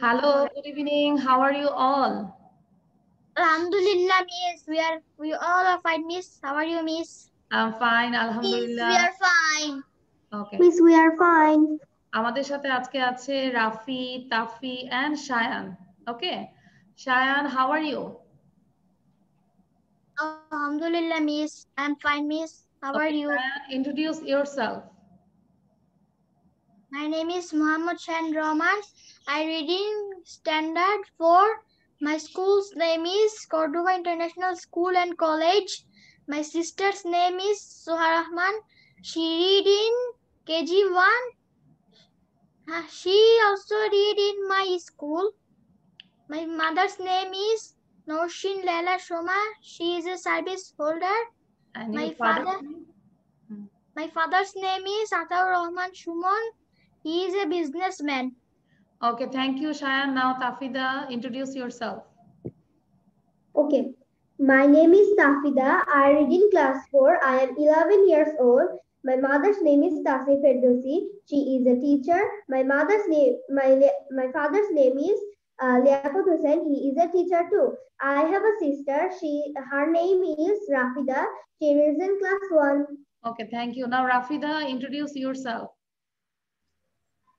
hello good evening how are you all Alhamdulillah, miss We are we all are fine, miss. How are miss miss? I'm fine, Alhamdulillah. Miss, we are fine Okay. Miss, we are fine. আমাদের সাথে আজকে আছে Rafi Tafi and Shayan okay Shayan how are you আলহামদুলিল্লাহ miss I am fine miss how are you introduce yourself My name is Muhammad Shan Romans. I read in standard 4. My school's name is Cordova International School and College. My sister's name is Suha Rahman. She read in KG1. Ah, she also read in my school. My mother's name is Norshin Leila Shoma. She is a service holder. And my father, father? Hmm. My father's name is Ataur Rahman Shumon. He is a businessman. Okay, thank you, Shayan. Now, Tafida, introduce yourself. Okay, my name is Tafida. I read in class 4. I am 11 years old. My mother's name is Tasnif Ferdosi. She is a teacher. My mother's name, my my father's name is uh, Liaqut Hussain. He is a teacher too. I have a sister. She her name is Rafida. She is in class one. Okay, thank you. Now Rafida, introduce yourself.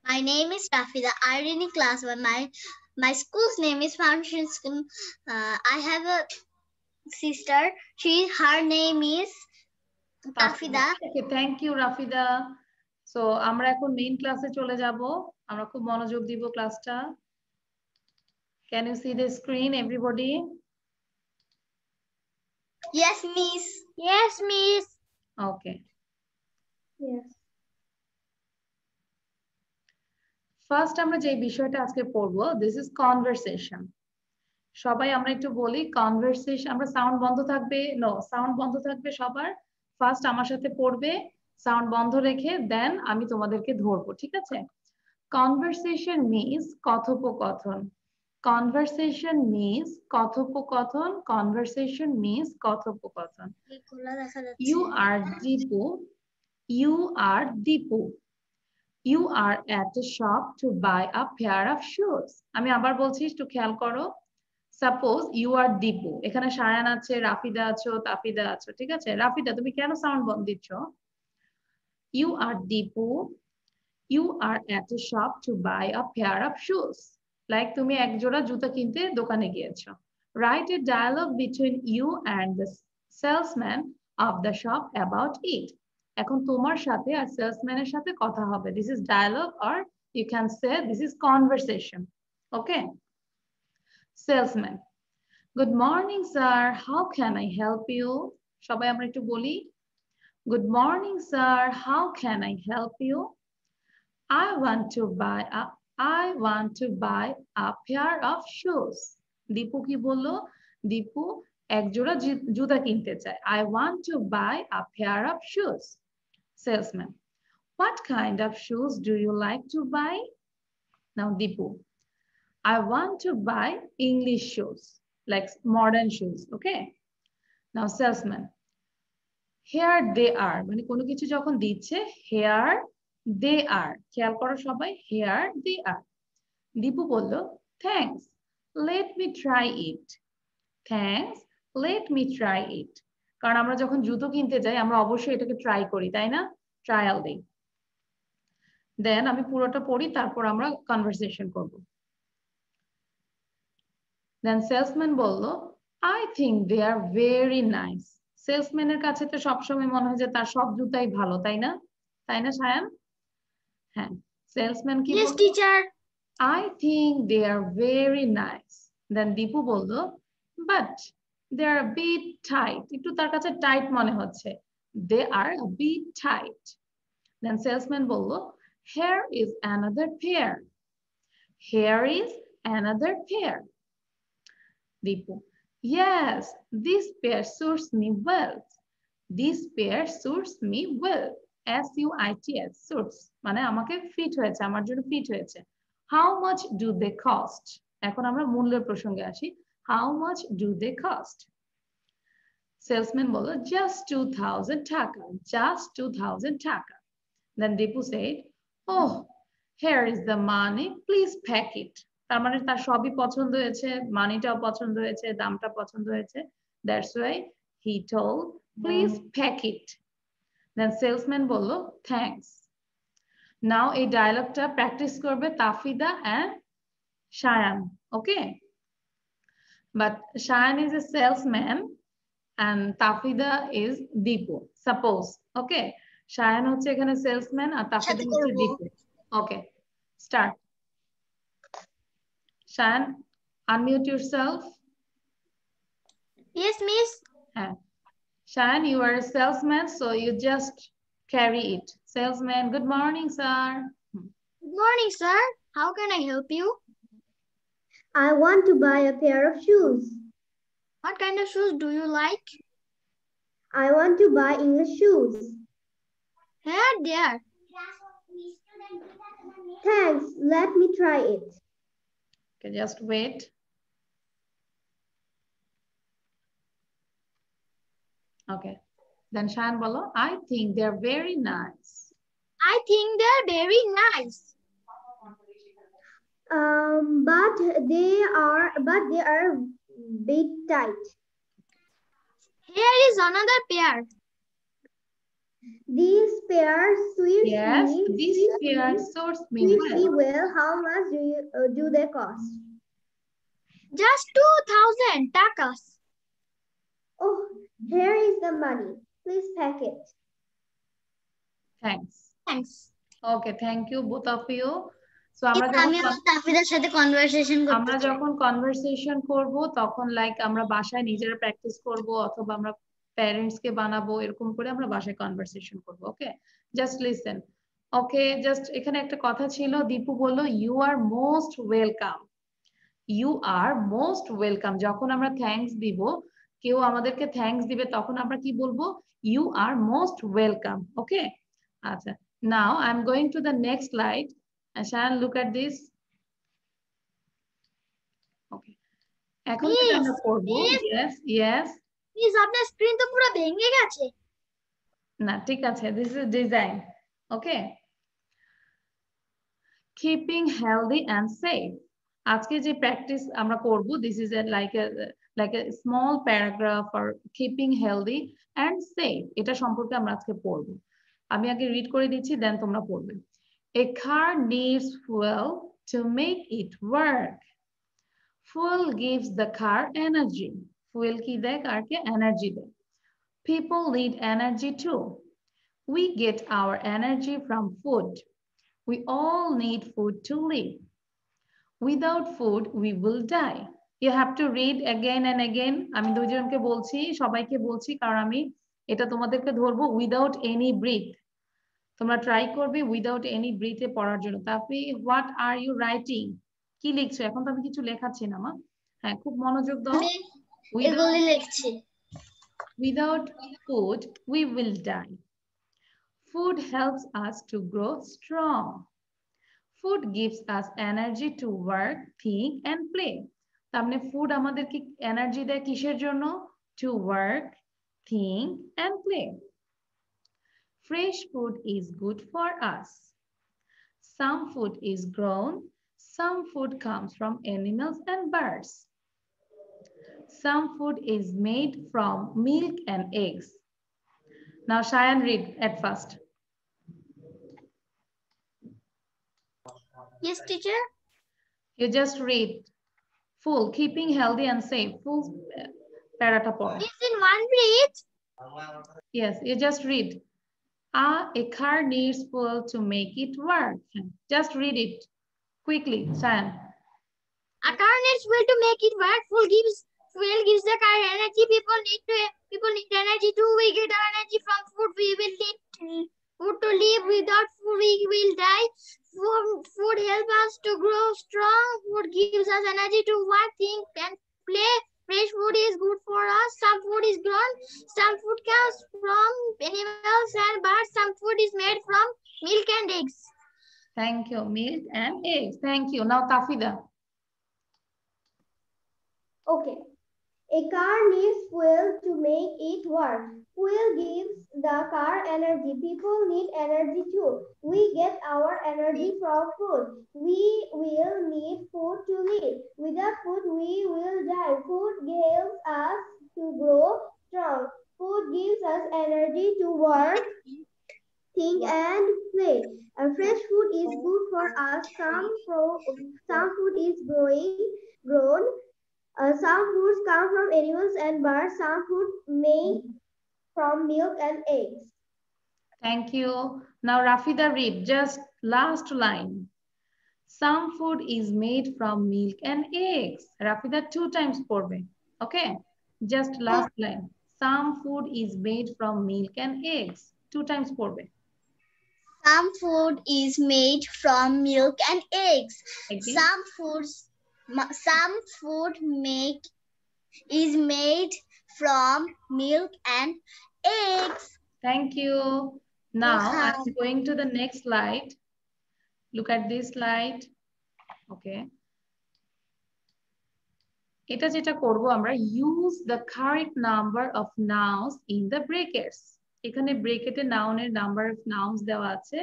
My name is Rafiza. I read in class one. My my school's name is Foundation School. Uh, I have a sister. She her name is Rafida. Okay, thank you Rafida. So আমরা এখন class ক্লাসে চলে যাব আমরা খুব মনোযোগ দিব ক্লাসটা Can you see the screen everybody? Yes, miss. Yes, miss. Okay. Yes. First আমরা যে বিষয়টা আজকে পড়বো দিস ইজ কনভারসেশন সবাই আমরা একটু বলি কনভারসেশন আমরা সাউন্ড বন্ধ থাকবে নো সাউন্ড বন্ধ থাকবে সবার ফার্স্ট আমার সাথে পড়বে সাউন্ড বন্ধ রেখে দেন আমি তোমাদেরকে ধরবো ঠিক আছে কনভারসেশন মিস কথোপকথন কনভারসেশন মিস কথোপকথন কনভারসেশন মিস কথোপকথন you are Dipu you are Dipu you are at a shop to buy a pair of shoes আমি আবার বলছি একটু খেয়াল করো সাপোজ ইউ আর দীপু এখানে সায়ান আছে রাফিদা আছো তাফিদা আছো ঠিক আছে রাফিদা তুমি কেন সাউন্ড বন্ধ দিচ্ছ you are Dipu you are at a shop to buy a pair of shoes like তুমি এক জোড়া জুতা কিনতে দোকানে গিয়েছো right a dialogue between you and the salesman of the shop about it. এখন তোমার সাথে আর সেলসম্যানের সাথে কথা হবে this is dialogue or you can say this is conversation okay salesman good morning sir how can I help you সবাই আমরা একটু বলি good morning sir how can I help you I want to buy I I want to buy a of shoes Dipu কি বললো দীপু এক জোড়া জুতা কিনতে চায় I want to buy a pair of shoes Salesman. What kind of shoes do you like to buy? Now, Deepu. I want to buy English shoes, like modern shoes, okay? Now, salesman. here they are. মানে কোনো কিছু যখন দিচ্ছে hair দে আর খেয়াল করো সবাই hair they are Dipu বলল thanks let me try it thanks let me try it কারণ আমরা যখন জুতো কিনতে যাই আমরা অবশ্যই এটাকে ট্রাই করি তাই না ট্রায়াল দিই দেন আমি পুরোটা পড়ি তারপর আমরা কনভারসেশন করব দেন সেলসম্যান বলল I think they are very nice সেলসম্যানের কাছে তো সবসময় মনে হয় যে তার সব জুতাই ভালো তাই না তাই না সায়ান হ্যাঁ সেলসম্যান কি yes teacher I think they are very nice then Dipu বলল বাট দে আর টাইট একটু তার কাছে টাইট মনে হচ্ছে they are be tight then salesman বলল here is another here is another pair Dipu yes this pair suits me well this pair suits me well as you মানে আমাকে fit হয়েছে আমার জন্য ফিট হয়েছে how much do they cost এখন আমরা মূল্যের প্রসঙ্গে আসি How much do they cost? Salesman bolo, just 2000 taka. Just 2000 taka. Then Dipu said, oh, here is the money. Please pack it. That's why he told please pack it then salesman bolo, thanks now এই ডায়লগটা practice korbe Tafida and Shayan, okay? But Shayan is a salesman and Tafida is Deepu. Suppose, okay. Shayan হচ্ছে a salesman and Tafida is Deepu. Okay. Start. Shayan, unmute yourself. Yes, miss. হ্যাঁ Shayan, you are a salesman, so you just carry it. Salesman, good morning, sir. Good morning, sir. How can I help you? I want to buy a pair of shoes. What kind of shoes do you like? I want to buy English shoes. Here there. Thanks. Let me try it. Okay, just wait. Okay. Then Shan Bolo, I think they're very nice. I think they're very nice um, but they are but they are bit tight. Here is another pair. These pairs suits yes, me. These pairs suits me well. well. How much do you, uh, do they cost? Just two thousand takas. Oh, here is the money. Please pack it. Thanks. Thanks. Okay, thank you both of you. So আমরা তাহমিদের সাথে conversation করব আমরা যখন conversation করব তখন like আমরা বাসায় নিজেরা প্র্যাকটিস করব অথবা আমরা প্যারেন্টস কে বানাবো এরকম করে আমরা বাসায় কনভারসেশন করব okay just listen okay just এখানে একটা কথা ছিল দীপু বলল you are most welcome you are most welcome যখন আমরা থ্যাঙ্কস দিব কেউ আমাদেরকে থ্যাঙ্কস দিবে তখন আমরা কি বলবো you are most welcome okay আচ্ছা now I am going to the next slide Ashan, look at this. এখন ভেঙে গেছে। না, ঠিক আছে। আজকে যে প্র্যাকটিস আমরা this like like a small paragraph keeping healthy and safe এটা সম্পর্কে আমরা আজকে পড়বো আমি আগে রিড করে দিচ্ছি দেন তোমরা পড়বে A car needs fuel to make it work. Fuel gives the car energy. Fuel ki de car ke energy de. People need energy too. We get our energy from food. We all need food to live. Without food, we will die. You have to read again and again. আমি দুজনকে বলছি সবাইকে বলছি কারণ আমি এটা তোমাদেরকে ধরবো without any ব্রিথ তোমরা ট্রাই করবে উইদাউট এনি ব্রিথে পড়ার জন্য তারপরে হোয়াট আর ইউ রাইটিং কি লিখছো এখন তো আমি কিছু লেখাচ্ছি না মা হ্যাঁ খুব মনোযোগ দাও এগুলি লিখছি without food we will die food helps us to grow strong food gives us energy to work think and play তার মানে ফুড আমাদেরকে এনার্জি দেয় কিসের জন্য to work think and play Fresh food is good for us. Some food is grown. Some food comes from animals and birds. Some food is made from milk and eggs. Now Cheyenne read at first. Yes, teacher. You just read full, keeping healthy and safe. Full uh, paratapon. Is in one read. Yes, you just read. Ah, a car needs fuel to make it work. Just read it quickly, Sam. A car needs fuel to make it work. Fuel gives fuel gives the car energy. People need to people need energy to We get our energy from food. We will need food to live. Without food, we will die. Food, food helps us to grow strong. Food gives us energy to work, think, and play. Fresh food is good for us. Some food is grown. Some food comes from animals and birds. Some food is made from milk and eggs. Thank you. Milk and eggs. Thank you. Now, Tafida. Okay. A car needs fuel to make it work. Fuel gives the car energy. People need energy too. We get our energy from food. We will need food to live. Without food, we will die. Food gives us to grow strong. Food gives us energy to work, think, and play. And fresh food is good for us. Some, pro, some food is growing, grown. Uh, some foods come from animals and birds. Some food may from milk and eggs. Thank you. Now Rafida read just last line. Some food is made from milk and eggs. Rafida two times way. Okay. Just last line. Some food is made from milk and eggs. Two times way. Some food is made from milk and eggs. Okay. Some foods some food make is made from milk and eggs. Thank you. Now -huh. I'm going to the next slide. Look at this slide. Okay. এটা যেটা করব আমরা use the correct number of nouns in the brackets এখানে ব্রেকেটে নাউনের number of nouns দেওয়া আছে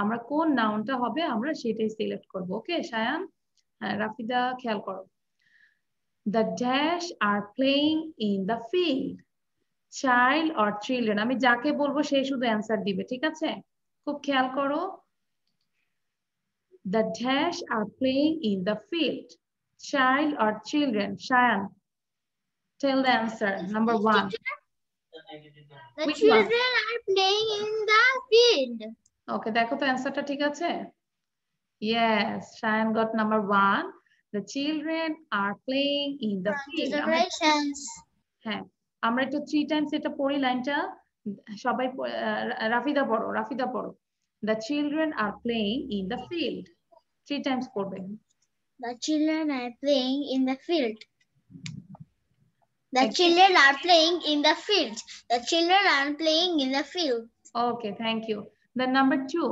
আমরা কোন নাউনটা হবে আমরা সেটাই সিলেক্ট করব ওকে সায়ান হ্যাঁ, রাফিদা খেয়াল করো the dash are playing in the field child or children আমি যাকে বলবো সে শুধু অ্যান্সার দিবে ঠিক আছে খুব খেয়াল করো the dash are playing in the field child or children Shayan tell the answer number one the Which children one? are playing in the field okay দেখো তো অ্যানসারটা ঠিক আছে yes Shayan got number one the children are playing in the field congratulations হ্যাঁ আমরা এটা three Times এটা পড়ি লাইনটা সবাই রাফিদা পড়ো রাফিদা পড়ো the children are playing in the field three times পড়বে The children are playing in the field. The okay. children are playing in the field. The children are playing in the field. Okay, thank you. The number two.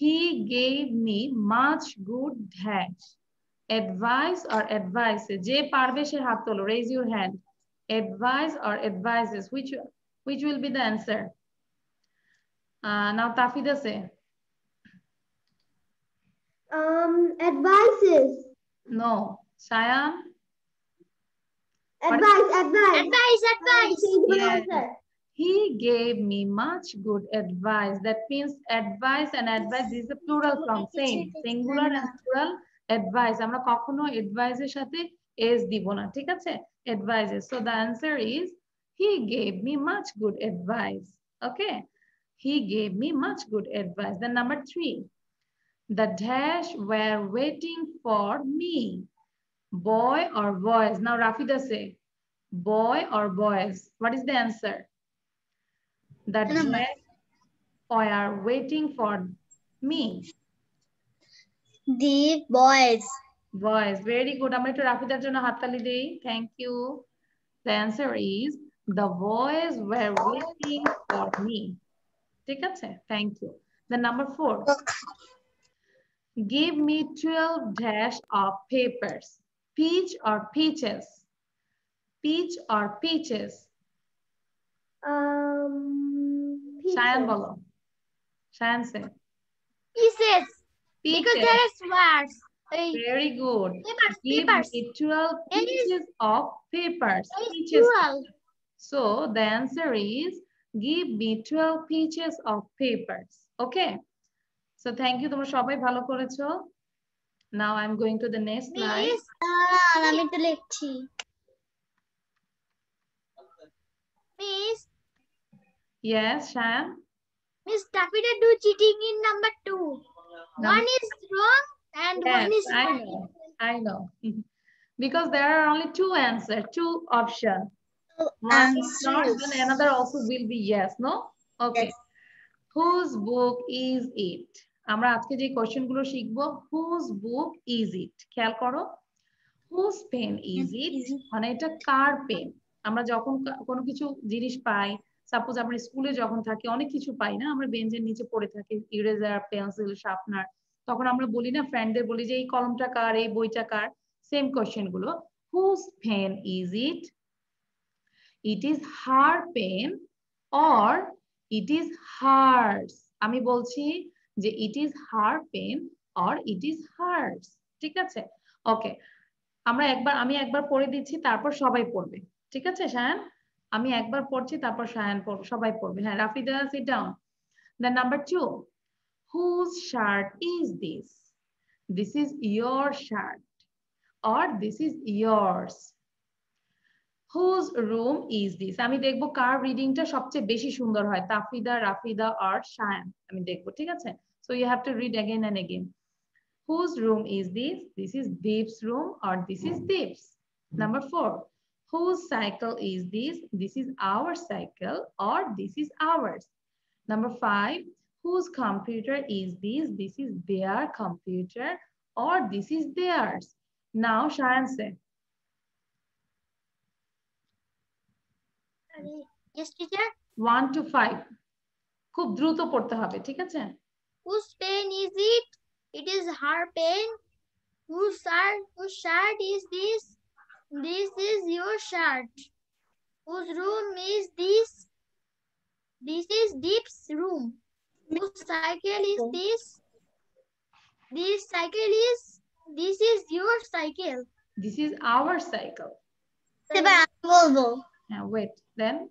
He gave me much good advice. Advice or advice. যে পারবে সে হাত তোলো. Raise your hand. advise or advises, which, which will be the answer? Uh, now Tafida say. Um, advices. No, Shaya. Advice, advice, advice, advice. Yes. He gave me much good advice. That means advice and advice is a plural form. Same, singular and plural. Advice. Am কখনো advice এর সাথে is the one? ঠিক আছে advices so the answer is he gave me much good advice okay he gave me much good advice The number 3 the dash were waiting for me boy or boys now rafida say boy or boys what is the answer the dash were waiting for me the boys voice. Very good. আমরা একটু রাফিদার জন্য হাততালি দেই। Thank you. The answer is the boys were waiting for me. ঠিক আছে? Thank you. The number 4. Give me 12 dash of papers. Peach or peaches? Peach or peaches? Um Shayan bolo. Shayan say. Pieces. peaches. Because there is words. Very good. Papers, Give papers. literal pieces of papers. Pieces. So the answer is give me 12 pages of papers. Okay. So thank you. তোমরা সবাই ভালো করেছো। Now I'm going to the next slide. আমি তো Miss. Yes, Shan. Miss Tafida do cheating in number two. Number one is wrong, and yes, one is I know. I know. because there are only two answers, two options. Two answers. And another also will be yes, no? Okay. Yes. Whose book is it? আমরা আজকে যে question গুলো শিখবো whose book is it খেয়াল করো whose pen is ইট মানে এটা কার pen আমরা যখন কোনো কিছু জিনিস পাই সাপোজ আমরা স্কুলে যখন থাকি অনেক কিছু পাই না আমরা বেঞ্চের নিচে পড়ে থাকি ইরেজার পেন্সিল শার্পনার তখন আমরা বলি না ফ্রেন্ডদের বলি যে এই কলমটা কার এই বইটা কার সেম কোয়েশ্চেন গুলো whose pen is it it is her pen or it is hers আমি বলছি যে it is her pen or it is hers ঠিক আছে ওকে আমরা একবার আমি একবার পড়ে দিচ্ছি তারপর সবাই পড়বে ঠিক আছে শায়ান আমি একবার পড়ছি তারপর শায়ান সবাই পড়বে হ্যাঁ Rafida sit down the number two whose shirt is this? This is your shirt or this is yours. Whose room is this? আমি দেখবো কার রিডিংটা সবচেয়ে বেশি সুন্দর হয় তাফিদা রাফিদা আর শায়ান আমি দেখবো ঠিক আছে so you have to read again and again Whose room is this? This is Deep's room or this is Deep's. Number four, whose cycle is this? This is our cycle or this is ours. Number five, whose computer is this? This is their computer or this is theirs. Now shayan say. Yes, teacher. One to five. খুব দ্রুত পড়তে হবে ঠিক আছে whose pen is it it is her pen whose shirt whose shirt is this this is your shirt whose room is this this is deep's room Whose cycle is this? This cycle is, this is your cycle. This is our cycle. Now wait, then?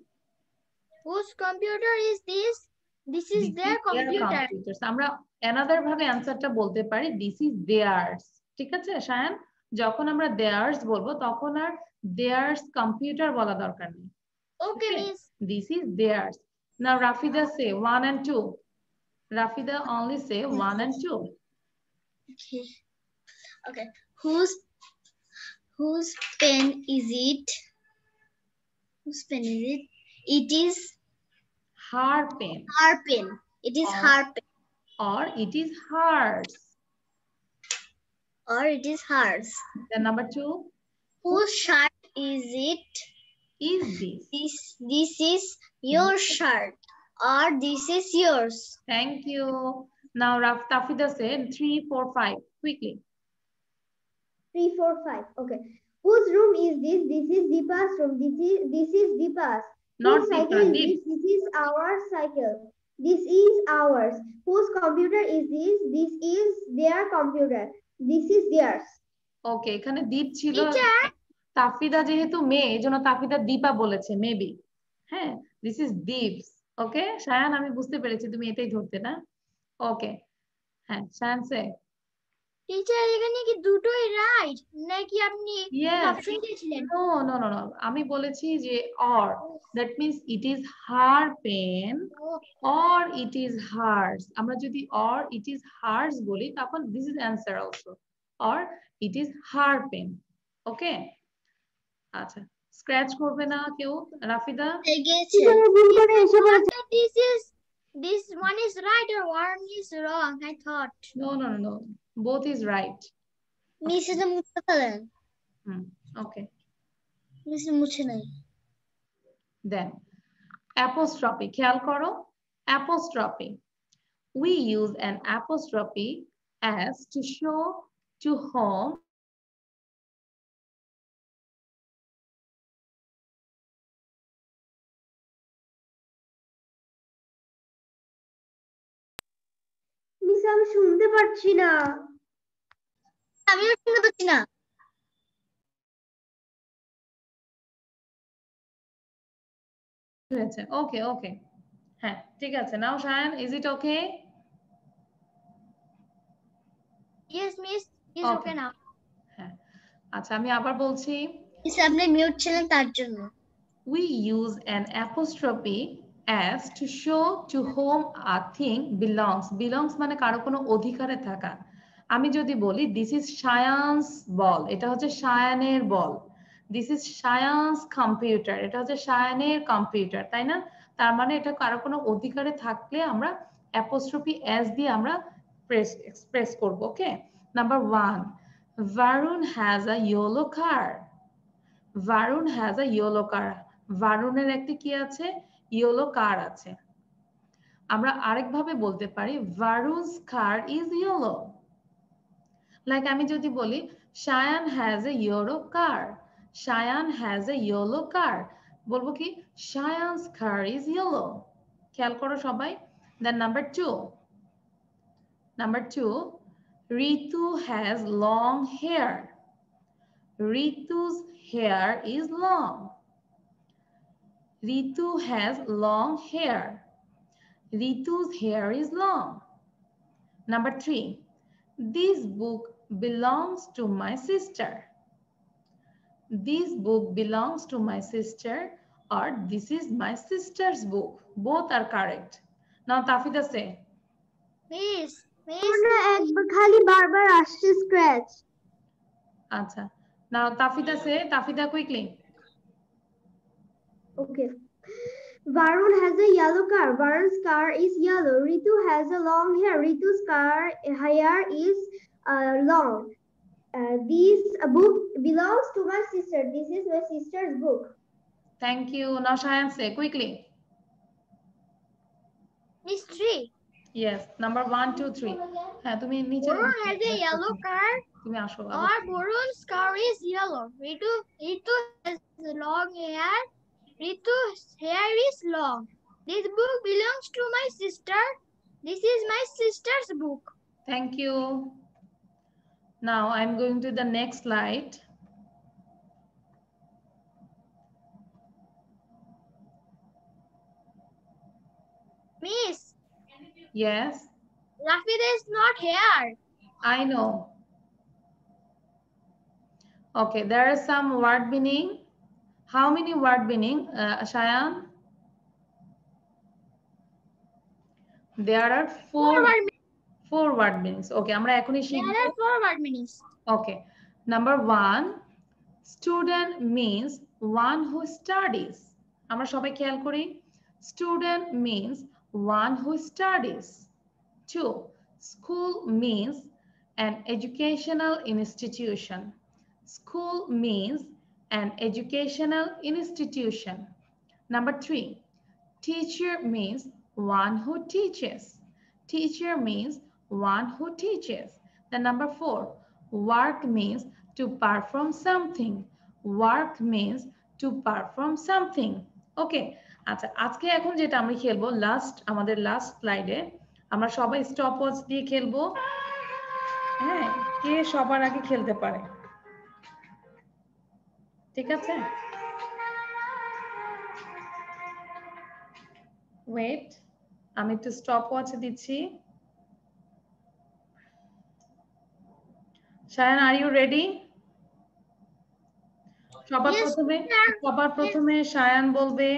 Whose computer is this? This is this their is computer. Their computer. So, another answer অ্যানসারটা this is theirs ঠিক আছে শায়ান যখন আমরা theirs বলবো তখন আর theirs computer বলা দরকার নেই okay miss this is theirs now rafida say one and two Rafida only say one and two. Okay. Okay. Whose whose pen is it? Whose pen is it? It is her pen. Her pen. It is or, her pen. Or it is hers. Or it is hers. The number two. Whose shirt is it? Is this? This this is your shirt. or this is yours. Thank you. Now Tafida said three, four, five. Quickly. Three, four, five. Okay. Whose room is this? This is Deepa's room. This is this is Deepa's. Not Whose cycle Deepa, is this? this is our cycle. This is ours. Whose computer is this? This is their computer. This is theirs. Okay, এখানে দীপ ছিল তাফিদা যেহেতু মেয়ে এজন্য তাফিদা deepa বলেছে maybe. Hey, this is deep's. ওকে সায়ান আমি বুঝতে পেরেছি তুমি এটাই ধরতে না ওকে হ্যাঁ সায়ান সে টিচার এখানে কি দুটোই রাইট নাকি আপনি নো নো নো আমি বলেছি যে or that means it is her pen or it is hers আমরা যদি অর ইট ইজ হার্স বলি তখন this is answer also or it is her pen okay আচ্ছা স্ক্র্যাচ করবে না কেউ রাফিদা ভুল করে এসে this is this one is right or one is wrong, I thought. No, no, no. no. Both is right. Mrs. Mutakalan. Hmm. Okay. Mrs. Muchanai. Then, apostrophe. Khyal karo? Apostrophe. We use an apostrophe as to show to whom miss আমি শুনতে পাচ্ছি না আমিও শুনতে পাচ্ছি না ওকে ওকে হ্যাঁ ঠিক আছে now Sayan is it okay yes miss is okay now হ্যাঁ আচ্ছা আমি আবার বলছি আপনি মিউট ছিলেন তার জন্য we use an apostrophe as to show to whom a thing belongs belongs মানে কারো কোনো অধিকারে থাকা আমি যদি বলি দিস ইজ সায়ান্স বল এটা হচ্ছে সায়ানের ball this is Sayan's computer এটা হচ্ছে সায়ানের কম্পিউটার তাই না তার মানে এটা কারো কোনো অধিকারে থাকলে আমরা অ্যাপোস্ট্রফি অ্যাস দিয়ে আমরা প্রেস এক্সপ্রেস করব okay number one Varun has a yellow car Varun has a yellow car ভারুনের একটি কি আছে ইয়েলো কার আছে আমরা আরেকভাবে বলতে পারি Varun's car is yellow like আমি যদি বলি Shayan has a yellow car Shayan has a yellow car বলবো কি শায়ানস কার ইজ ইয়েলো খেয়াল করো সবাই then number two number two Ritu has long hair Ritu's hair is long Ritu has long hair. Ritu's hair is long. Number three, this book belongs to my sister. This book belongs to my sister or this is my sister's book. Both are correct. Now Tafida say. Miss, miss. একবার খালি scratch. আচ্ছা. Now Tafida say, Tafida quickly. Okay. Varun has a yellow car. Varun's car is yellow. Ritu has a long hair. Ritu's car hair is uh, long. Uh, this book belongs to my sister. This is my sister's book. Thank you. Now Shayan say quickly. Mystery. Yes. Number one, two, three. Varun has a yellow car. Our Varun's car is yellow. Ritu, Ritu has long hair. Ritu's hair is long. This book belongs to my sister. This is my sister's book. Thank you. Now I'm going to the next slide. Miss. Yes. Rafida is not here. I know. Okay, there are some word meaning. How many word meaning, uh, Shayan? There are four, four word, meanings. Okay, আমরা এখনই শিখব। There are four word meanings. Okay. Number 1, student means one who studies. আমরা সবাই খেয়াল করি student means one who studies. 2, school means an educational institution. School means an educational institution. Number three, teacher means one who teaches. Teacher means one who teaches. The number four, work means to perform something. Work means to perform something. Okay, আচ্ছা আজকে এখন যেটা আমরা খেলবো last আমাদের last স্লাইডে আমরা সবাই স্টপ ওয়াচ দিয়ে খেলবো হ্যাঁ কে সবার আগে খেলতে পারে ঠিক আছে ওয়েট আমি একটু স্টপ ওয়াচ দিচ্ছি সায়ন আর ইউ রেডি সবার প্রথমে সবার প্রথমে সায়ান বলবে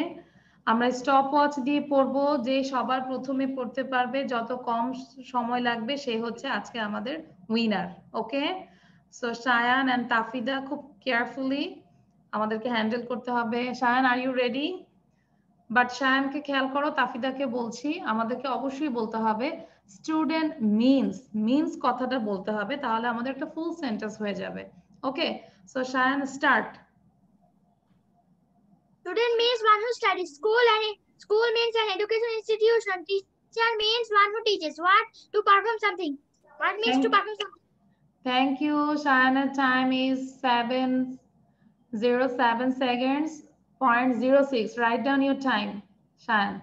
আমরা স্টপ ওয়াচ দিয়ে পড়ব যে সবার প্রথমে পড়তে পারবে যত কম সময় লাগবে সে হচ্ছে আজকে আমাদের winner okay so Sayan and Tafida খুব কেয়ারফুলি আমাদেরকে হ্যান্ডেল করতে হবে Shayan are you ready but শায়ানকে খেয়াল করো তাফিদাকে বলছি আমাদেরকে অবশ্যই বলতে হবে স্টুডেন্ট মিনস মিনস কথাটা বলতে হবে তাহলে আমাদের একটা ফুল সেন্টেন্স হয়ে যাবে okay so Shayan start student means one who study school and school means an education institution teacher means one who teaches what to perform something what means to perform something thank you শায়ানের time is 7 zero seven seconds, 0.06. Write down your time, Shan.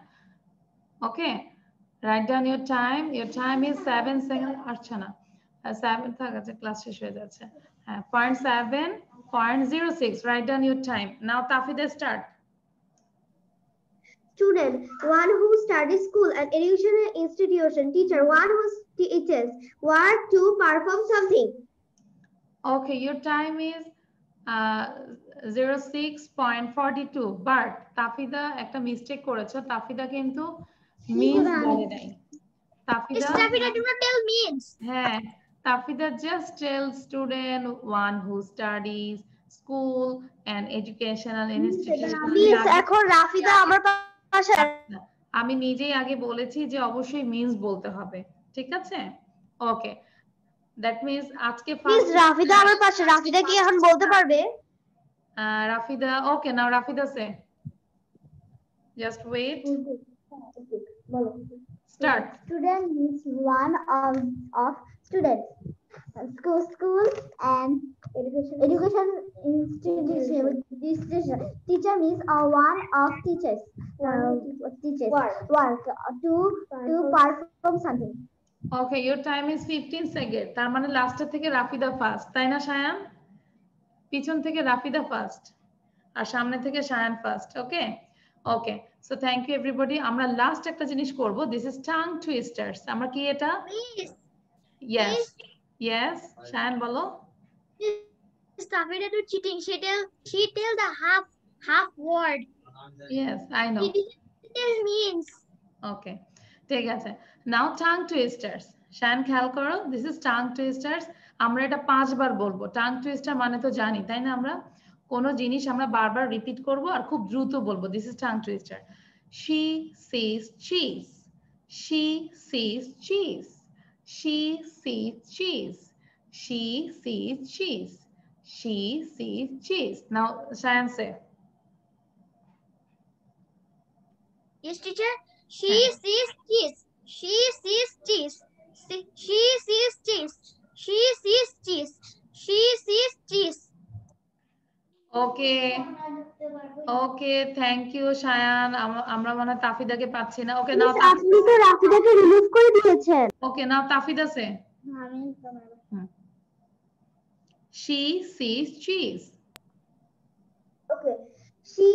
Okay. Write down your time. Your time is seven seconds. Archana. Uh, seven class uh, point seven, point zero six. Write down your time. Now Tafida start. Student, one who studies school, and educational institution, teacher, one who teaches, one to perform something. Okay, your time is zero six একটা কিন্তু means just tells student one who studies school and educational institution এখন রাফিদা আমি নিজেই আগে বলেছি যে অবশ্যই means বলতে হবে ঠিক আছে ওকে দ্যাট মিন্স আজকে প্লিজ রাফিদা আমার পাশে রাফিদা কি এখন বলতে পারবে রাফিদা ওকে নাও রাফিদা সে জাস্ট ওয়েট বলো start student means one of of students school schools and education education institution institution teacher means uh, one of teachers um, teachers work, work to to perform something okay your time is 15 second তার মানে লাস্টের থেকে Rafida first তাই না সায়ান পিছন থেকে Rafida first আর সামনে থেকে Sayan first okay okay so thank you everybody আমরা লাস্ট একটা জিনিস করব দিস ইজ টাং টুইস্টার্স আমরা কি এটা ইয়েস ইয়েস সায়ান বলো Stavida do cheating. She tell she tell the half half word. Yes, I know. It, it means. Okay. ঠিক আছে নাও টাং টুইস্টার্স শ্যান খেয়াল করো দিস ইজ টাং টুইস্টার্স আমরা এটা পাঁচবার বলবো টাং টুইস্টার মানে তো জানি তাই না আমরা কোন জিনিস আমরা বারবার রিপিট করব আর খুব দ্রুত বলবো this is tongue twister she sees cheese she sees cheese she sees cheese she sees cheese she sees cheese now say is teacher She sees cheese. She sees cheese. She sees cheese. She sees cheese. She sees cheese. Okay. Okay thank you Sayan আমরা মনে হয় তাফিদাকে পাচ্ছি না ওকে নাও আপনি তো রাফিদাকে relieve করে দিয়েছেন ওকে নাও তাফিদা সে She sees cheese. Okay. She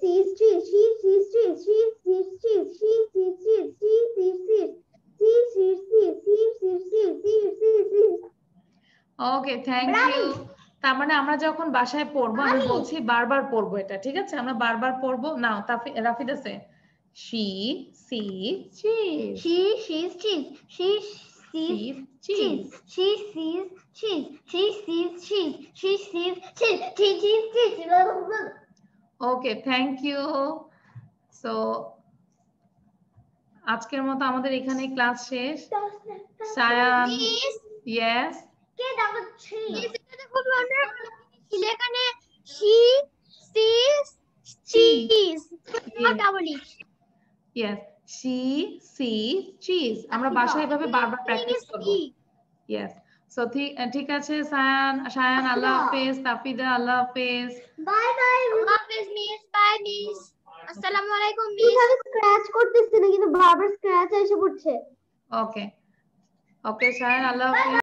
sees trees. She sees trees. She sees trees. She sees trees. She sees trees. She sees trees. She sees trees. She sees trees. Okay, thank you. তার মানে আমরা যখন বাসায় পড়বো আমি বলছি বারবার পড়বো এটা ঠিক আছে আমরা বারবার পড়বো নাও রাফিদ আছে she sees cheese she sees cheese she sees cheese she sees cheese she sees cheese she sees cheese she sees cheese okay thank you So, আজকের মতো আমাদের এখানে ক্লাস শেষ সায়ান ইয়েস কে ডাবল 3 see see cheese yes see see cheese আমরা বাসায় এভাবে বারবার প্র্যাকটিস করব ইয়েস সো eh, ঠিক আছে সায়ান সায়ান আল্লাহ হাফেজ তাফিদা আল্লাহ হাফেজ বাই বাই হাফেজ মিস বাই মিস আসসালামু আলাইকুম মিস আমি স্ক্র্যাচ করতেছি না কিন্তু বারবার স্ক্র্যাচ এসে পড়ছে ওকে ওকে সায়ান আল্লাহ হাফেজ